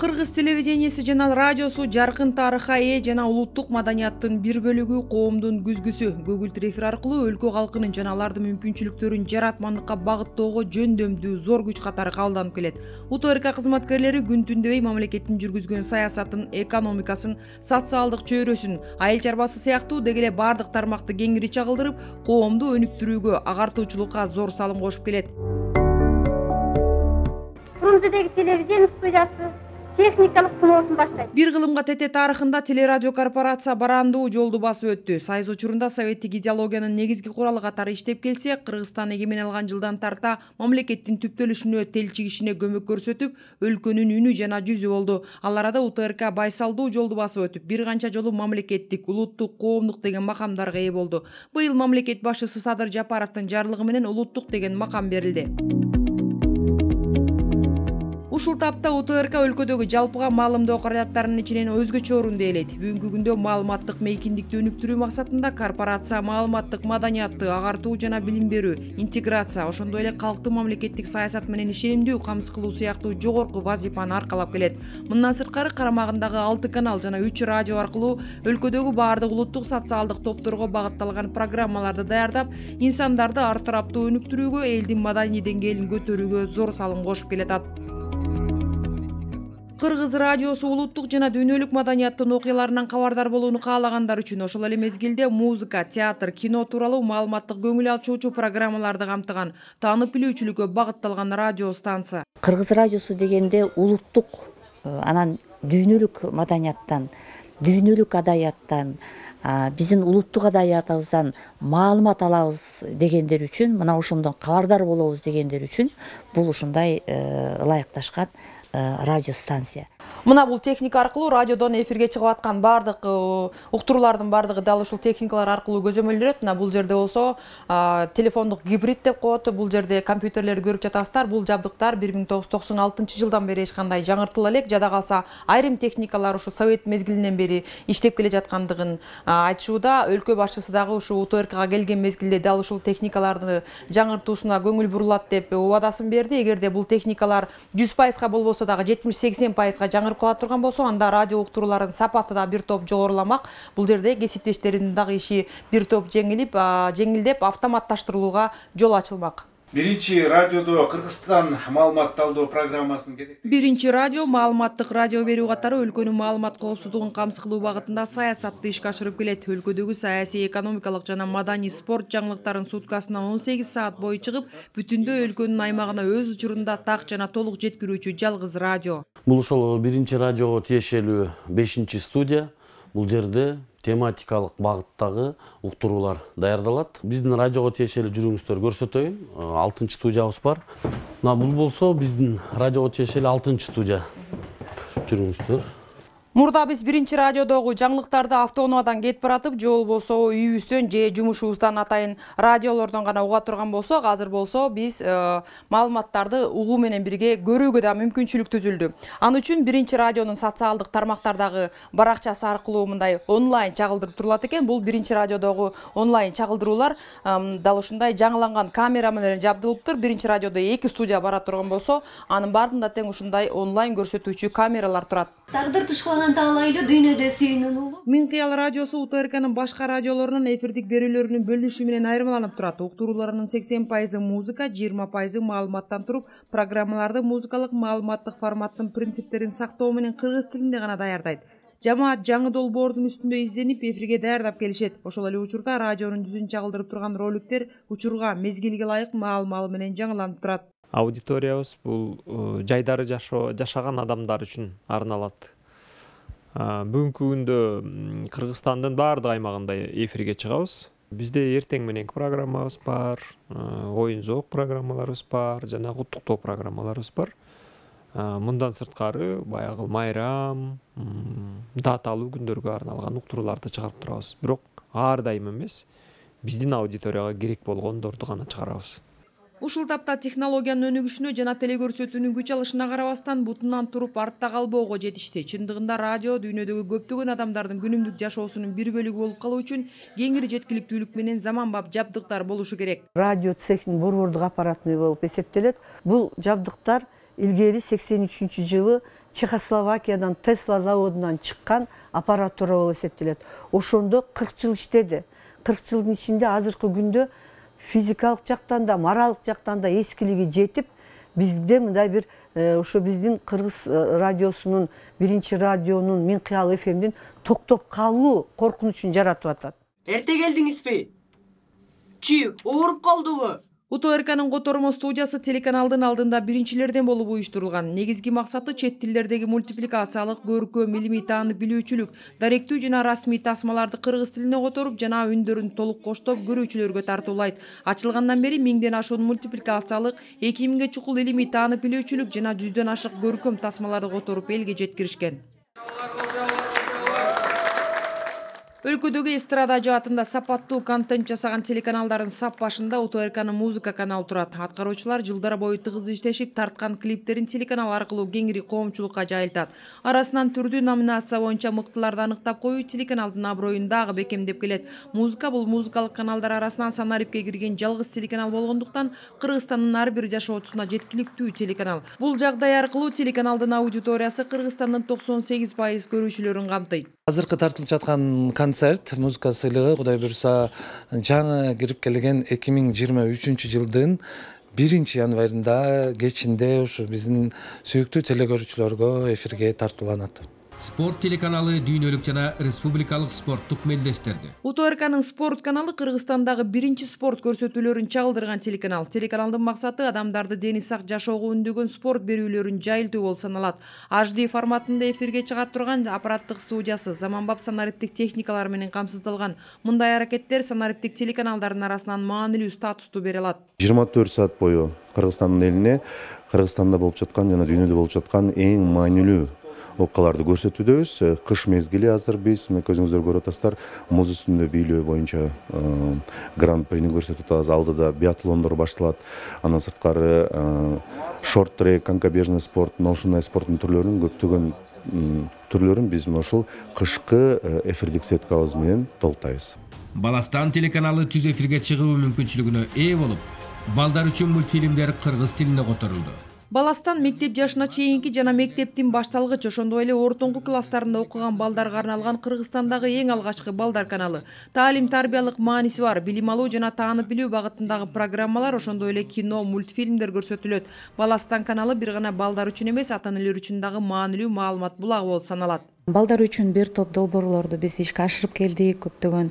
кыргыз телевидениеси жана радиосу жаркын тарыхка ээ жана улуттук маданияттын бир бөлүгү коомдун күзгүсү көгүлтүр эфир аркылуу өлкө калкынын жана алардын мүмкүнчүлүктөрүн жаратмандыкка багыттоого жөндөмдүү зор күч катары кабылданып келет утрк кызматкерлери күн түн дебей мамлекеттин жүргүзгөн саясатын экономикасын социалдык чөйрөсүн айыл чарбасы сыяктуу деги эле баардык тармакты кеңири чагылдырып коомду өнүктүрүүгө агартуучулукка зор салым кошуп келет телевидение студиясы техникалык сыноосун баштайт бир кылымга тете тарыхында телерадио корпорация барандуу жолду басып өттү союз учурунда советтик идеологиянын негизги куралы катары иштеп келсе кыргызстан эгемен алган жылдан тарта мамлекеттин түптөлүшүнө тел чигишине көмөк көрсөтүп өлкөнүн үнү жана жүзү болду ал арада утрк байсалдуу жолду басып өтүп бир канча жолу мамлекеттик улуттук коомдук деген макамдарга ээ болду быйыл мамлекет башчысы садыр жапаровдун жарлыгы менен улуттук деген макам берилди ушул тапта утрк өлкөдөгү жалпыга маалымдоо каражаттарынын ичинен өзгөчө орунду ээлейт бүгүнкү күндө маалыматтык мейкиндикти өнүктүрүү максатында корпорация маалыматтык маданиятты агартуу жана билим берүү интеграция ошондой эле калкты мамлекеттик саясат менен ишенимдүү камсыз кылуу сыяктуу жогорку вазифаны аркалап келет мындан сырткары карамагындагы алты канал жана үч радио аркылуу өлкөдөгү баардык улуттук социалдык топторго багытталган программаларды даярдап инсандарды ар тараптуу өнүктүрүүгө элдин маданий деңгээлин көтөрүүгө зор салым кошуп келатат кыргыз радиосу улуттук жана дүйнөлүк маданияттын окуяларынан кабардар болууну каалагандар үчүн ошол эле мезгилде музыка театр кино тууралуу маалыматтык көңүл ачуучу программаларды камтыган таанып билүүчүлүккө багытталган радио станция кыргыз радиосу дегенде улуттук э, анан дүйнөлүк маданияттан дүйнөлүк адабияттан биздин улуттук адабиятыбыздан маалымат алабыз дегендер үчүн мына ошондон кабардар болобуз дегендер үчүн бул ушундай ылайыкташкан э, э, радиостанция мына бул техника аркылуу радиодон эфирге чыгып аткан баардык уктуруулардын бардыгы дал ушул техникалар аркылуу көзөмөлдөрөт мына бул жерде болсо телефондук гибрид деп коет бул жерде компьютерлерди көрүп жатасыздар бул жабдыктар бир миң тогуз жүз токсон алтынчы жылдан бери эч кандай жаңыртыла элек жада калса айрым техникалар ушу совет мезгилинен бери иштеп келе жаткандыгын айтышууда өлкө башчысы дагы ушу утркга келген мезгилде дал ушул техникаларды жаңыртуусуна көңүл бурулат деп убадасын берди эгерде бул техникалар жүз пайызга болбосо дагы жетимиш сексен пайызга жаңырып кала турган болсо анда радио сапаты да бир топ жогоруламак бул жерде кесиптештердин дагы иши бир топ жеңилип жеңилдеп автоматташтырылууга жол ачылмак биринчи радиодо кыргызстан маалымат талдоо талдоопрограммасын биринчи радио маалыматтык радио берүү катары өлкөнүн маалымат коопсуздугун камсыз кылуу багытында саясатты ишке ашырып келет өлкөдөгү саясий экономикалык жана маданий спорт жаңылыктарын суткасына он сегиз саат бою чыгып бүтүндөй өлкөнүн аймагына өз учурунда так жана толук жеткирүүчү жалгыз радио бул ошол биринчи радиого тиешелүү бешинчи студия бул жерде тематикалық бағыттағы уктуруулар даярдалат биздин радиого тиешелүү жүрүңүздөр көрсөтөйүн ә, алтынчы студиябыз бар мына бул болсо биздин радиого тиешелүү алтынчы студия жүрүңүздөр мурда биз биринчи радиодогу жаңылыктарды автоунаадан кетип баратып же болбосо үйүбүздөн же жумушубуздан атайын радиолордон гана уга турган болсок азыр болсо биз э, маалыматтарды угуу менен бирге көрүүгө да мүмкүнчүлүк түзүлдү ал үчүн биринчи радионун социалдык тармактардагы баракчасы аркылуу мындай онлайн чагылдырып турулат экен бул биринчи радиодогу онлайн чагылдыруулар дал ушундай жаңыланган камера менен жабдылыптыр биринчи радиодо эки студия бара турган болсо анын баардыгында тең ушундай онлайн көрсөтүүчү камералар турат тагдыр туш тушкылган талайлы дүйнөдө сүйүүнүн улу мыңкыял радиосу утркнын башка радиолорунан эфирдик берүүлөрүнүн бөлүнүшү менен айырмаланып турат уктурууларынын сексен пайызы музыка жыйырма пайызы маалыматтан туруп программаларды музыкалык маалыматтык форматтын принциптерин сактоо менен кыргыз тилинде гана даярдайт жамаат жаңы долбоордун үстүндө изденип эфирге даярдап келишет ошол эле учурда радионун жүзүн чагылдырып турган роликтер учурга мезгилге ылайык маалымалы менен жаңыланып турат аудиториябыз бул э, жайдары жашаган адамдар үчүн арналат бүгүнкү күндө кыргызстандын баардык аймагында эфирге чыгабыз бизде эртең мененки программабыз бар оюн зоок программаларыбыз бар жана куттуктоо программаларыбыз бар мындан сырткары баягы майрам даталуу күндөргө арналган уктурууларды чыгарып турабыз бирок ар дайым эмес биздин аудиторияга керек болгондорду гана чыгарабыз ушул тапта технологиянын өнүгүшүнө жана телекөрсөтүүнүн күч алышына карабастан бутунан туруп артта калбоого жетишти чындыгында радио дүйнөдөгү көптөгөн адамдардын күнүмдүк жашоосунун бир бөлүгү болуп калуу үчүн кеңири жеткиликтүүлүк менен заманбап жабдыктар болушу керек радио цехин борбордук аппаратный болуп эсептелет бул жабдыктар илгери сексен үчүнчү жылы чехословакиядан тесла заводунан чыккан аппаратура болуп эсептелет ошондо кырк жыл иштеди кырк жылдын ичинде азыркы күндө физикалық жақтан да моралдық жақтан да ескілігі жетіп бизде мындай бир ошо биздин кыргыз радиосунун биринчи радионун мен кыял фмдин токтоп калуу коркунучун жаратып атат эрте келдиңизби чи ооруп калдыбы утркнын котормо студиясы телеканалдын алдында биринчилерден болуп уюштурулган негизги максаты чет тилдердеги мультипликациялык көркөм илимий таанып билүүчүлүк даректүү жана расмий тасмаларды кыргыз тилине которуп жана үндөрүн толук коштоп көрүүчүлөргө тартуулайт ачылгандан бери миңден ашуун мультипликациялык эки миңге чукул илимий таанып билүүчүлүк жана жүздөн ашык көркөм тасмаларды которуп элге жеткиришкен өлкөдөгү эстрада жаатында сапаттуу контент жасаган телеканалдардын сап башында утркнын музыка каналы турат аткаруучулар жылдар бою тыгыз иштешип тарткан клиптерин телеканал аркылуу кеңири коомчулукка жайылтат арасынан түрдүү номинация боюнча мыктыларды аныктап коюу телеканалдын аброюн дагы бекемдеп келет музыка бул музыкалык каналдар арасынан санарипке кирген жалгыз телеканал болгондуктан кыргызстандын ар бир жашоочусуна жеткиликтүү телеканал бул жагдай аркылуу телеканалдын аудиториясы кыргызстандын токсон сегиз пайыз көрүүчүлөрүн камтыйт азыркы тартылып жаткан концерт музыка сыйлыгы кудай буюрса жаңы кирип келген 2023- жылдың жыйырма үчүнчү жылдын биринчи январында кечинде ушу биздин сүйүктүү телекөрүүчүлөргө эфирге тартууланат спорт телеканалы дүйнөлүк жана республикалык спорттук мелдештерди утркнын спорт каналы кыргызстандагы биринчи спорт көрсөтүүлөрүн чагылдырган телеканал телеканалдын максаты адамдарды дени сак жашоого үндөгөн спорт берүүлөрүн жайылтуу болуп саналат hd форматында эфирге чыга турган аппараттык студиясы заманбап санариптик техникалар менен камсыздалган мындай аракеттер санариптик телеканалдардын арасынан маанилүү статусту бере алат жыйырма төрт саат бою кыргызстандын элине кыргызстанда болуп жаткан жана дүйнөдө болуп жаткан эң маанилүү окуяларды көрсөтүүдөбүз э, кыш мезгили азыр биз мынакей өзүңүздөр көрүп атасыздар муз үстүндө бийлөө боюнча э, гран прини көрсөтүп атабыз алдыда биатлондор башталат андан сырткары э, шорт трек конкобежный спорт мына ушундай спорттун түрлөрүн көптөгөн түрлөрүн биз мына ушул кышкы эфирдик сеткабыз менен толуктайбыз баластан телеканалы түз эфирге чыгуу мүмкүнчүлүгүнө ээ болуп балдар үчүн мультфильмдер кыргыз тилине которулду баластан мектеп жашына чейинки жана мектептин башталгыч ошондой эле ортоңку класстарында окуган балдарга арналган кыргызстандагы эң алгачкы балдар каналы таалим тарбиялык мааниси бар билим алуу жана таанып билүү багытындагы программалар ошондой эле кино мультфильмдер көрсөтүлөт баластан каналы бир гана балдар үчүн эмес ата энелер үчүн дагы маанилүү маалымат булагы болуп саналат балдар үчүн бир топ долбоорлорду биз ишке ашырып келдик көптөгөн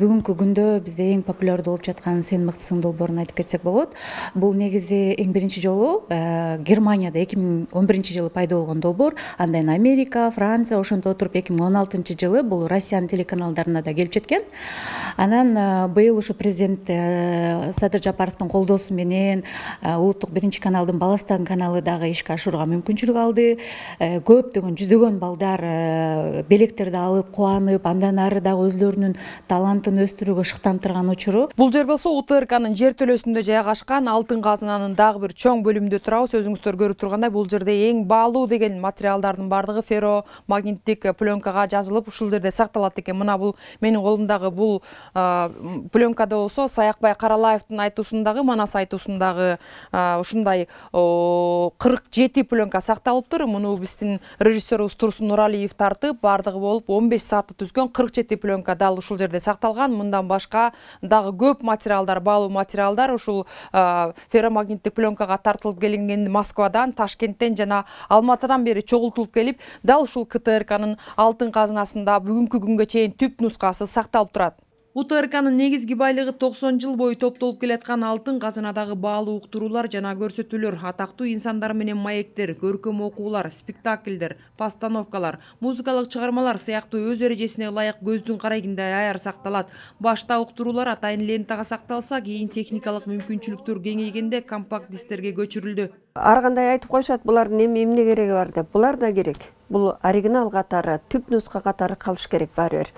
бүгүнкү күндө бизде эң популярдуу болуп жаткан сен мыктысың долбоорун айтып кетсек болот бул негизи эң биринчи жолу германияда эки миң он биринчи жылы пайда болгон долбоор андан америка франция ошентип отуруп эки миң он алтынчы жылы бул россиянын телеканалдарына да келип жеткен анан быйыл ушу президент садыр жапаровдун колдоосу менен улуттук биринчи каналдын баластан каналы дагы ишке ашырууга мүмкүнчүлүк алды көптөгөн жүздөгөн балдар Э, белектерди алып кубанып андан ары дагы өзүлөрүнүн талантын өстүрүүгө шыктанып тырган учуру бул жер болсо утркнын жер төлөсүндө жайгашкан алтын казынанын дагы бир чоң бөлүмүндө турабыз өзүңүздөр көрүп тургандай бул жерде эң баалуу деген материалдардын баардыгы ферро магниттик пленкага жазылып ушул жерде сакталат экен мына бул менин колумдагы бул пленкада болсо саякбай каралаевдин айтуусундагы манас айтуусундагы ушундай кырк жети пленка сакталыптыр муну биздин режиссерубуз турсун нуралиев алиев тартып бардығы болып 15 саты түзген 47 пленка дал ұшыл жерде сақталған, мындан башқа дағы көп материалдар балу материалдар ушул ферромагниттик пленкага тартылып келінген москвадан ташкенттен жана алматыдан бери чогултулуп келип дал ушул ктркнын алтын қазынасында бүгүнкү күнгө чейин түп нускасы сакталып турат утркнын негизги байлыгы 90 жыл бою топтолуп келаткан алтын казынадагы баалуу уктуруулар жана көрсөтүүлөр атактуу инсандар менен маектер көркөм окуулар спектаклдер постановкалар музыкалык чыгармалар сыяктуу өз эрежесине ылайык көздүн карайгинде аяр сакталат башта уктуруулар атайын лентага сакталса кийин техникалык мүмкүнчүлүктөр кеңейгенде компакт дисктерге көчүрүлдү ар кандай айтып коюшат булардын эми эмне кереги бар деп булар да керек бул оригинал катары түп нуска катары калыш керек баары бир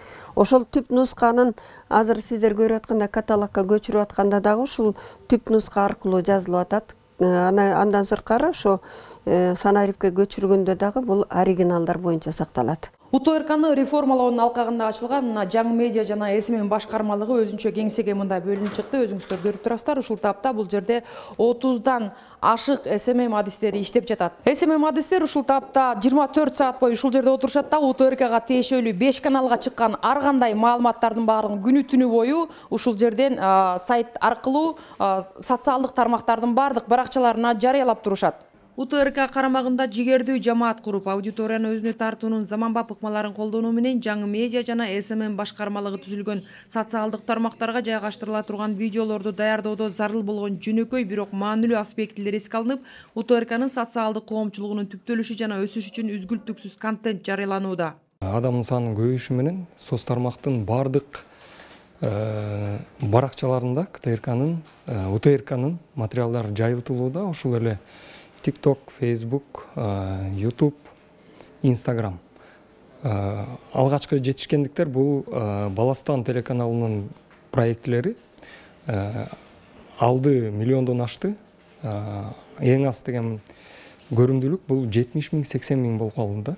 ошол түп нусканын азыр сиздер көрүп аткандай каталогко көчүрүп атканда дагы ушул түп нуска аркылуу жазылып атат э, андан сырткары ошо э, санарипке көчүргөндө дагы бул оригиналдар боюнча сакталат утркны реформалоонун алкагында ачылган мына жаңы медиа жана смм башкармалыгы өзүнчө кеңсеге мындай бөлүнүп чыкты өзүңүздөр көрүп турасыздар ушул тапта бул жерде отуздан ашык смм адистери иштеп жатат смм адистер ушул тапта жыйырма төрт саат бою ушул жерде отурушат да утркга тиешелүү беш каналга чыккан ар кандай маалыматтардын баарын күнү түнү бою ушул жерден сайт аркылуу социалдык тармактардын баардык баракчаларына жарыялап турушат утрк карамагында жигердүү жамаат куруп аудиторияны өзүнө тартуунун заманбап ыкмаларын колдонуу менен жаңы медиа жана смм башкармалыгы түзүлгөн социалдык тармактарга жайгаштырыла турган видеолорду даярдоодо зарыл болгон жөнөкөй бирок маанилүү аспектилер эске алынып утркнын социалдык коомчулугунун түптөлүшү жана өсүшү үчүн үзгүлтүксүз контент жарыяланууда адамдын санынын көбөйүшү менен соц тармактын баардык э, баракчаларында ктркнын э, утркнын материалдары жайылтылууда ошол эле TikTok, Facebook, YouTube, Instagram. алғашқы жетішкендіктер бұл Баластан телеканалының проектілері алды миллиондон ашты. ең аз деген көрімділік бұл 70 мың, 80 мың болып қалды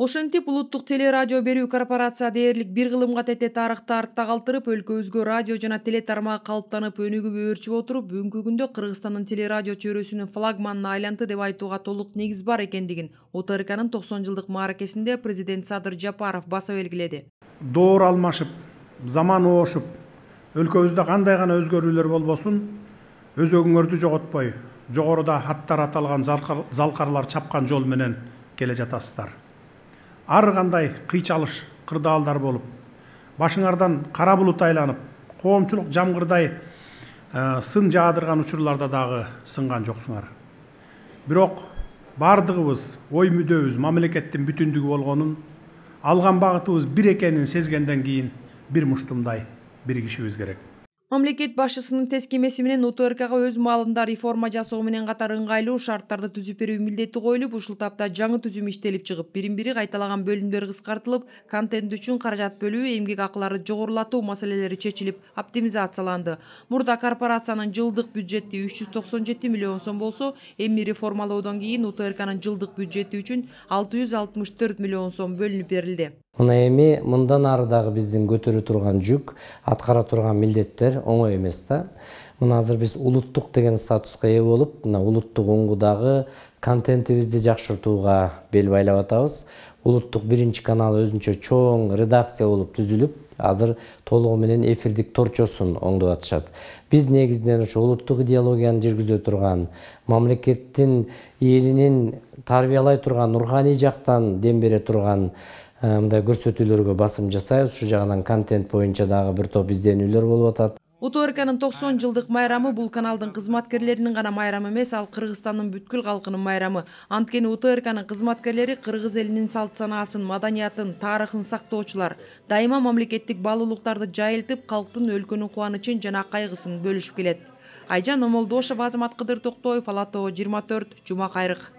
ошентип улуттук телерадио берүү корпорация дээрлик бир кылымга тете тарыхты артта калтырып өлкөбүзгө радио жана теле тармагы калыптанып өнүгүп өөрчүп отуруп бүгүнкү күндө кыргызстандын телерадио чөйрөсүнүн флагманына айланды деп айтууга толук негиз бар экендигин отркнын токсон жылдык мааракесинде президент садыр жапаров баса белгиледи доор алмашып заман оошуп өлкөбүздө кандай гана өзгөрүүлөр болбосун өзөгүңөрдү жоготпой жогоруда аттары аталган залкарлар чапкан жол менен келе жатасыздар ар қандай қырда қырдаалдар болып башыңардан қара бұлыт айланып қоғамчылық жамғырдай ә, сын жаадырған учурларда дағы сынған жоқсыңар бирок бардығыбыз ой мүдөөбүз мамлекеттин бүтіндігі болгонун алған бағытыбыз бир экенин сезгенден кейін бір мұштымдай өз керек мамлекет башчысынын тескемеси менен утркга өз маалында реформа жасоо менен катар ыңгайлуу шарттарды түзүп берүү милдети коюлуп ушул тапта жаңы түзүм иштелип чыгып бирин бири кайталаган бөлүмдөр кыскартылып контент үчүн каражат бөлүү эмгек акыларды жогорулатуу маселелери чечилип оптимизацияланды мурда корпорациянын жылдык бюджети үч жүз токсон жети миллион сом болсо эми реформалоодон кийин утркнын жылдык бюджети үчүн алты жүз алтымыш төрт миллион сом бөлүнүп берилди мына эми мындан ары дагы биздин тұрған турган жүк аткара турган милдеттер оңой эмес да мына азыр биз улуттук деген статуска ээ болуп мына улуттук уңгудагы контентибизди жакшыртууга бел байлап атабыз улуттук биринчи канал өзүнчө чоң редакция болуп түзүлүп азыр толугу менен эфирдик торчосун оңдоп атышат биз негизинен ушу улуттук идеологияны жүргүзө турган мамлекеттин элинин тарбиялай турган руханий жактан дем бере турган Э, мындай көрсөтүүлөргө басым жасайбыз ушул жагынан контент боюнча дагы бир топ изденүүлөр болуп атат утркнын токсон жылдык майрамы бул каналдын кызматкерлеринин гана майрамы эмес ал кыргызстандын бүткүл калкынын майрамы анткени утркнын кызматкерлери кыргыз элинин салт санаасын маданиятын тарыхын сактоочулар дайыма мамлекеттик баалуулуктарды жайылтып калктын өлкөнүн кубанычын жана кайгысын бөлүшүп келет айжан омолдошова азамат кыдыр токтоев ала тоо жыйырма төрт жума кайрык